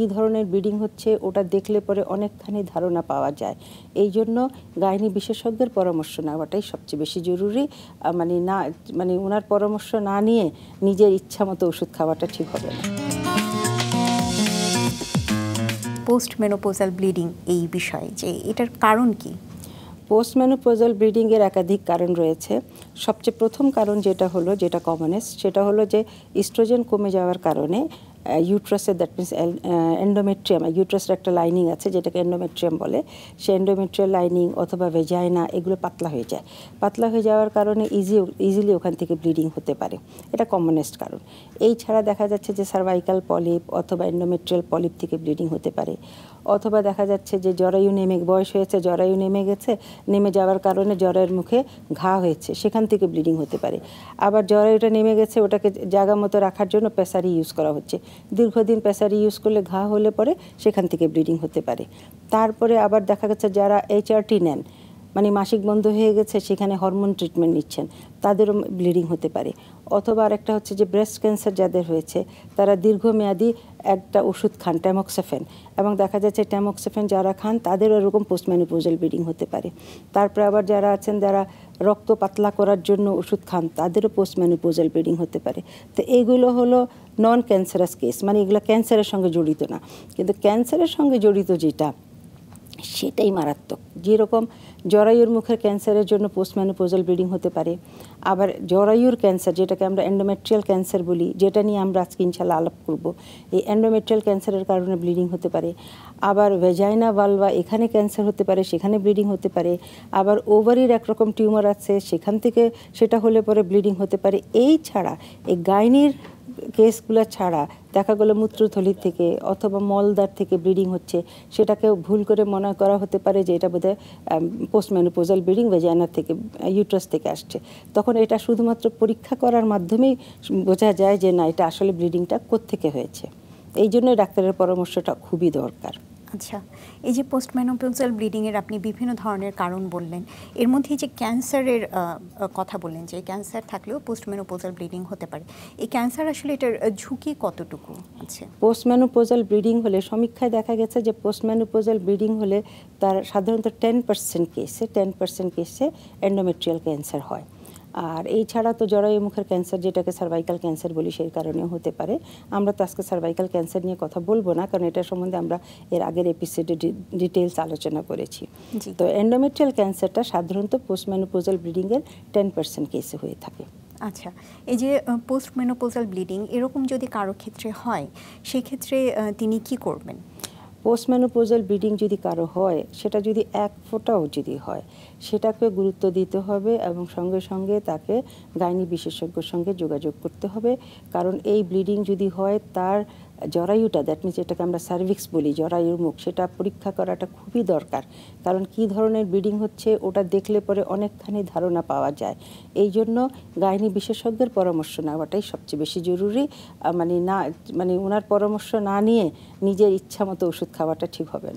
কি ধরনের ব্রিডিং হচ্ছে ওটা দেখলে পরে অনেকখানি ধারণা পাওয়া যায় এই জন্য গাইনি বিশেষজ্ঞের পরামর্শ নেওয়াটাই সবচেয়ে বেশি জরুরি মানে না মানে ওনার পরামর্শ না নিয়ে নিজের ইচ্ছা মতো ওষুধ খাওয়াটা ঠিক হবে না পোস্ট মেনোপোজাল ব্লিডিং এই বিষয়ে যে এটার কারণ কি পোস্ট মেনোপোজাল ব্লিডিংয়ের একাধিক কারণ রয়েছে সবচেয়ে প্রথম কারণ যেটা হলো যেটা কমনেস্ট সেটা হলো যে ইস্ট্রোজেন কমে যাওয়ার কারণে ইউট্রাসের দ্যাট মিনস এন্ডোমেট্রিয়াম ইউট্রাসের একটা লাইনিং আছে যেটাকে এন্ডোমেট্রিয়াম বলে সে এন্ডোমেট্রিয়াল লাইনিং অথবা ভেজাইনা এগুলো পাতলা হয়ে যায় পাতলা হয়ে যাওয়ার কারণে ইজি ইজিলি ওখান থেকে ব্লিডিং হতে পারে এটা কমনেস্ট কারণ এই ছাড়া দেখা যাচ্ছে যে সার্ভাইকাল পলিপ অথবা এন্ডোমেট্রিয়াল পলিপ থেকে ব্লিডিং হতে পারে অথবা দেখা যাচ্ছে যে জরায়ু নেমে বয়স হয়েছে জরায়ু নেমে গেছে নেমে যাওয়ার কারণে জরায়ের মুখে ঘা হয়েছে সেখান থেকে ব্লিডিং হতে পারে আবার জরায়ুটা নেমে গেছে ওটাকে জায়গা মতো রাখার জন্য প্রেসারই ইউজ করা হচ্ছে দীর্ঘদিন প্যাসারি ইউজ করলে ঘা হলে পরে সেখান থেকে ব্লিডিং হতে পারে তারপরে আবার দেখা গেছে যারা এইচআরটি নেন মানে মাসিক বন্ধ হয়ে গেছে সেখানে হরমোন ট্রিটমেন্ট নিচ্ছেন তাদেরও ব্লিডিং হতে পারে অথবা আরেকটা হচ্ছে যে ব্রেস্ট ক্যান্সার যাদের হয়েছে তারা দীর্ঘমেয়াদী একটা ওষুধ খান ট্যামক্সেফেন এবং দেখা যাচ্ছে ট্যামক্সেফেন যারা খান তাদেরও এরকম পোস্টম্যানোপোজাল ব্লিডিং হতে পারে তারপরে আবার যারা আছেন যারা রক্ত পাতলা করার জন্য ওষুধ খান তাদেরও পোস্টম্যানোপোজাল ব্লিডিং হতে পারে তো এইগুলো হলো নন ক্যান্সারাস কেস মানে এগুলো ক্যান্সারের সঙ্গে জড়িত না কিন্তু ক্যান্সারের সঙ্গে জড়িত যেটা সেটাই মারাত্মক যেরকম জরায়ুর মুখের ক্যান্সারের জন্য পোস্টম্যানোপোজাল ব্লিডিং হতে পারে আবার জরায়ুর ক্যান্সার যেটাকে আমরা অ্যান্ডোমেট্রিয়াল ক্যান্সার বলি যেটা নিয়ে আমরা আজকে ইনশাল্লাহ আলাপ করব এই অ্যান্ডোমেট্রিয়াল ক্যান্সারের কারণে ব্লিডিং হতে পারে আবার ভেজাইনা ভালভা এখানে ক্যান্সার হতে পারে সেখানে ব্লিডিং হতে পারে আবার ওভারির একরকম টিউমার আছে সেখান থেকে সেটা হলে পরে ব্লিডিং হতে পারে এই ছাড়া এই গাইনির কেসগুলো ছাড়া দেখা গেলো মূত্রথলি থেকে অথবা মলদার থেকে ব্লিডিং হচ্ছে সেটাকে ভুল করে মনে করা হতে পারে যে এটা বোধহয় পোস্টম্যানোপোজাল ব্লিডিং জ্যানার থেকে ইউট্রাস থেকে আসছে তখন এটা শুধুমাত্র পরীক্ষা করার মাধ্যমেই বোঝা যায় যে না এটা আসলে ব্লিডিংটা কোত্থেকে হয়েছে এই জন্যই ডাক্তারের পরামর্শটা খুবই দরকার আচ্ছা এই যে পোস্ট ম্যানোপিউসাল ব্লিডিংয়ের আপনি বিভিন্ন ধরনের কারণ বললেন এর মধ্যে যে ক্যান্সারের কথা বললেন যে ক্যান্সার থাকলেও পোস্ট ব্লিডিং হতে পারে এই ক্যান্সার আসলে এটার ঝুঁকি কতটুকু আছে পোস্ট ম্যানোপোজাল ব্লিডিং হলে সমীক্ষায় দেখা গেছে যে পোস্ট ম্যানোপোজাল ব্লিডিং হলে তার সাধারণত টেন পার্সেন্ট কেসে টেন পার্সেন্ট কেসে অ্যান্ডোমেট্রিয়াল ক্যান্সার হয় আর এই ছাড়া তো জরায়ু মুখের ক্যান্সার যেটাকে সার্ভাইকাল ক্যান্সার বলি সেই কারণেও হতে পারে আমরা তো আজকে সার্ভাইকাল ক্যান্সার নিয়ে কথা বলবো না কারণ এটা সম্বন্ধে আমরা এর আগের এপিসোডে ডিটেলস আলোচনা করেছি তো এন্ডোমেট্রিয়াল ক্যান্সারটা সাধারণত পোস্টম্যানোপোজাল ব্লিডিংয়ের টেন পার্সেন্ট কেসে হয়ে থাকে আচ্ছা এই যে পোস্ট মেনোপোজাল ব্লিডিং এরকম যদি কারো ক্ষেত্রে হয় সেক্ষেত্রে তিনি কি করবেন পোস্টম্যানোপোজাল ব্লিডিং যদি কারো হয় সেটা যদি এক ফোঁটাও যদি হয় সেটাকে গুরুত্ব দিতে হবে এবং সঙ্গে সঙ্গে তাকে গাইনি বিশেষজ্ঞর সঙ্গে যোগাযোগ করতে হবে কারণ এই ব্লিডিং যদি হয় তার জরায়ুটা দ্যাট মিনস এটাকে আমরা সার্ভিক্স বলি জরায়ুর মুখ সেটা পরীক্ষা করাটা খুবই দরকার কারণ কি ধরনের ব্লিডিং হচ্ছে ওটা দেখলে পরে অনেকখানি ধারণা পাওয়া যায় এই জন্য গাইনি বিশেষজ্ঞের পরামর্শ নেওয়াটাই সবচেয়ে বেশি জরুরি মানে না মানে ওনার পরামর্শ না নিয়ে নিজের ইচ্ছা মতো ওষুধ খাওয়াটা ঠিক হবে না